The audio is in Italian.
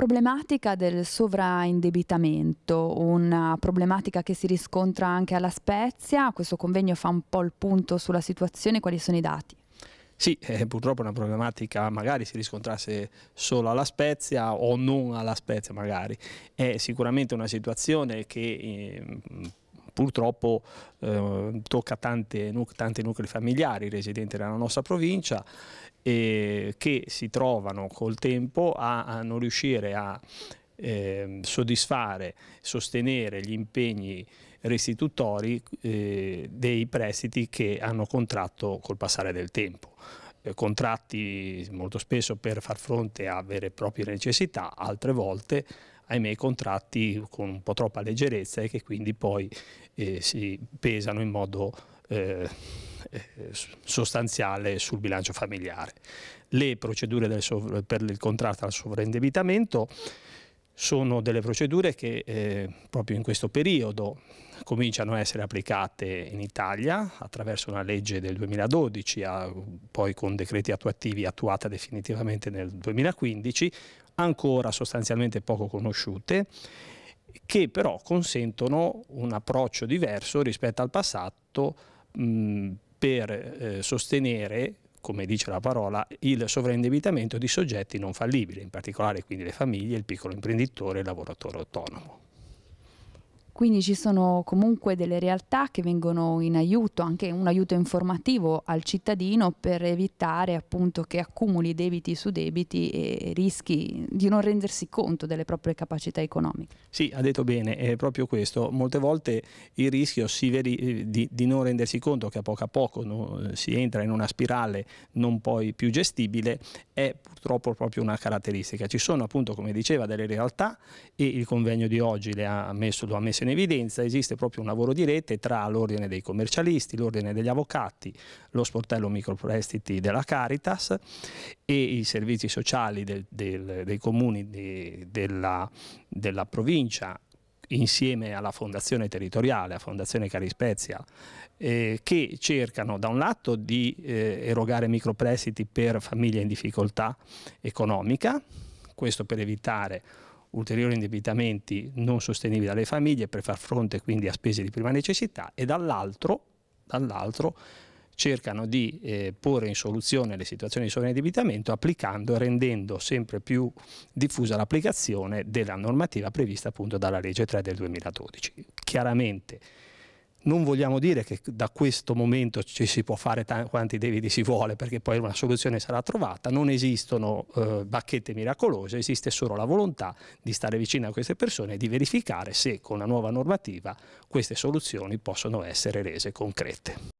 problematica del sovraindebitamento, una problematica che si riscontra anche alla Spezia, questo convegno fa un po' il punto sulla situazione, quali sono i dati? Sì, eh, purtroppo è una problematica magari si riscontrasse solo alla Spezia o non alla Spezia magari. È sicuramente una situazione che eh, purtroppo eh, tocca tante, tanti nuclei familiari residenti nella nostra provincia eh, che si trovano col tempo a, a non riuscire a eh, soddisfare, sostenere gli impegni restitutori eh, dei prestiti che hanno contratto col passare del tempo. Eh, contratti molto spesso per far fronte a vere e proprie necessità, altre volte ahimè, contratti con un po' troppa leggerezza e che quindi poi eh, si pesano in modo eh, eh sostanziale sul bilancio familiare. Le procedure per il contratto al sovraindebitamento sono delle procedure che eh, proprio in questo periodo cominciano a essere applicate in Italia attraverso una legge del 2012, a, poi con decreti attuativi attuata definitivamente nel 2015, ancora sostanzialmente poco conosciute, che però consentono un approccio diverso rispetto al passato mh, per eh, sostenere come dice la parola, il sovraindebitamento di soggetti non fallibili, in particolare quindi le famiglie, il piccolo imprenditore e il lavoratore autonomo. Quindi ci sono comunque delle realtà che vengono in aiuto, anche un aiuto informativo al cittadino per evitare appunto che accumuli debiti su debiti e rischi di non rendersi conto delle proprie capacità economiche. Sì, ha detto bene, è proprio questo. Molte volte il rischio eh, di, di, non rendersi conto che a poco a poco no, eh, si entra in una spirale non poi più gestibile è purtroppo proprio una caratteristica. Ci sono appunto, come diceva, delle realtà e il convegno di oggi ha messo, lo ha messo in in evidenza esiste proprio un lavoro di rete tra l'ordine dei commercialisti, l'ordine degli avvocati, lo sportello microprestiti della Caritas e i servizi sociali del, del, dei comuni de, della, della provincia insieme alla fondazione territoriale, a Fondazione Carispezia, eh, che cercano da un lato di eh, erogare microprestiti per famiglie in difficoltà economica, questo per evitare ulteriori indebitamenti non sostenibili dalle famiglie per far fronte quindi a spese di prima necessità e dall'altro, dall'altro cercano di eh, porre in soluzione le situazioni di sovraindebitamento applicando e rendendo sempre più diffusa l'applicazione della normativa prevista appunto dalla legge 3 del 2012. Chiaramente non vogliamo dire che da questo momento ci si può fare quanti debiti si vuole perché poi una soluzione sarà trovata, non esistono eh, bacchette miracolose, esiste solo la volontà di stare vicino a queste persone e di verificare se con la nuova normativa queste soluzioni possono essere rese concrete.